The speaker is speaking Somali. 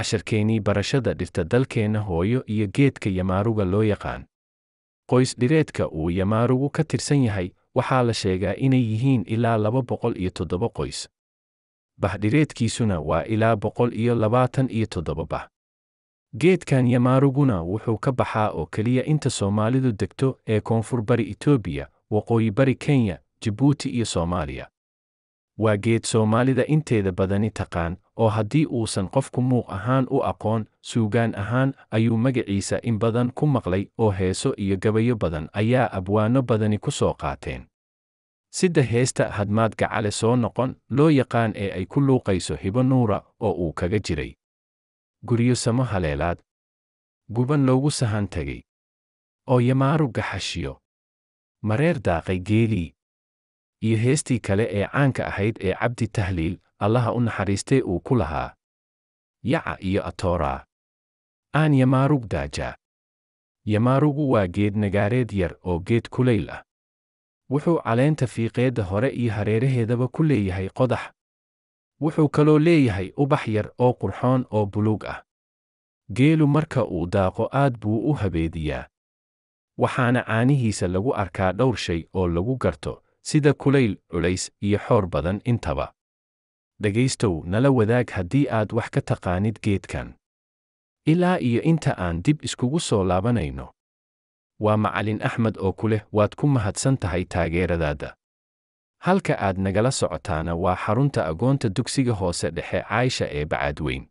casharkeenii barashada dhirta dalkeenna hooyo iyo geedka yamaaruga loo yaqaan qoys dhireedka uu yamaarugu ka tirsan yahay waxaa la sheegaa inay yihiin ilaa laba boqol iyo toddoba qoys bahdhireedkiisuna waa ilaa boqol iyo labaatan iyo toddoba bah geedkan yamaaruguna wuxuu ka baxaa oo keliya inta soomaalidu degto ee koonfur bari etoobiya waqooyi bari kenya jibuuti iyo soomaaliya waa geed soomaalida inteeda badani taqaan oo haddii uusan qofku muuq ahaan u aqoon suugaan ahaan ayuu magiciisa in badan ku maqlay oo heeso iyo gabayo badan ayaa abwaano badani ku soo qaateen sida heesta hadmaad gacale soo noqon loo yaqaan ee ay ku luuqayso hibo nuura oo uu kaga jiray guryo samo haleelaad guban loogu sahan tegay oo yamaaru gaxashiyo mareer daaqay geelii iyo heestii kale ee caanka ahayd ee cabdi tahliil allaha u naxariistee uu ku lahaa yaca iyo atoora aan yamaarug daaja yamaarugu waa geed nagaareed yar oo geed kulayl ah wuxuu caleenta fiiqeedda hore iyo hareeraheedaba ku leeyahay qodax wuxuu kaloo leeyahay ubax yar oo qurxoon oo buluug ah geelu marka uu daaqo aad buu u habeediyaa waxaana caanihiisa lagu arkaa dhowr shay oo lagu garto sida kulayl culays iyo xoor badan intaba dhegaystow nala wadaag haddii aad wax ka taqaanid geedkan ilaa iyo inta aan dib iskugu soo laabanayno waa macalin axmed oo ku leh waad ku mahadsan tahay taageeradaada halka aad nagala socotaana waa xarunta agoonta dugsiga hoose dhexe caaisha ee bacaadweyn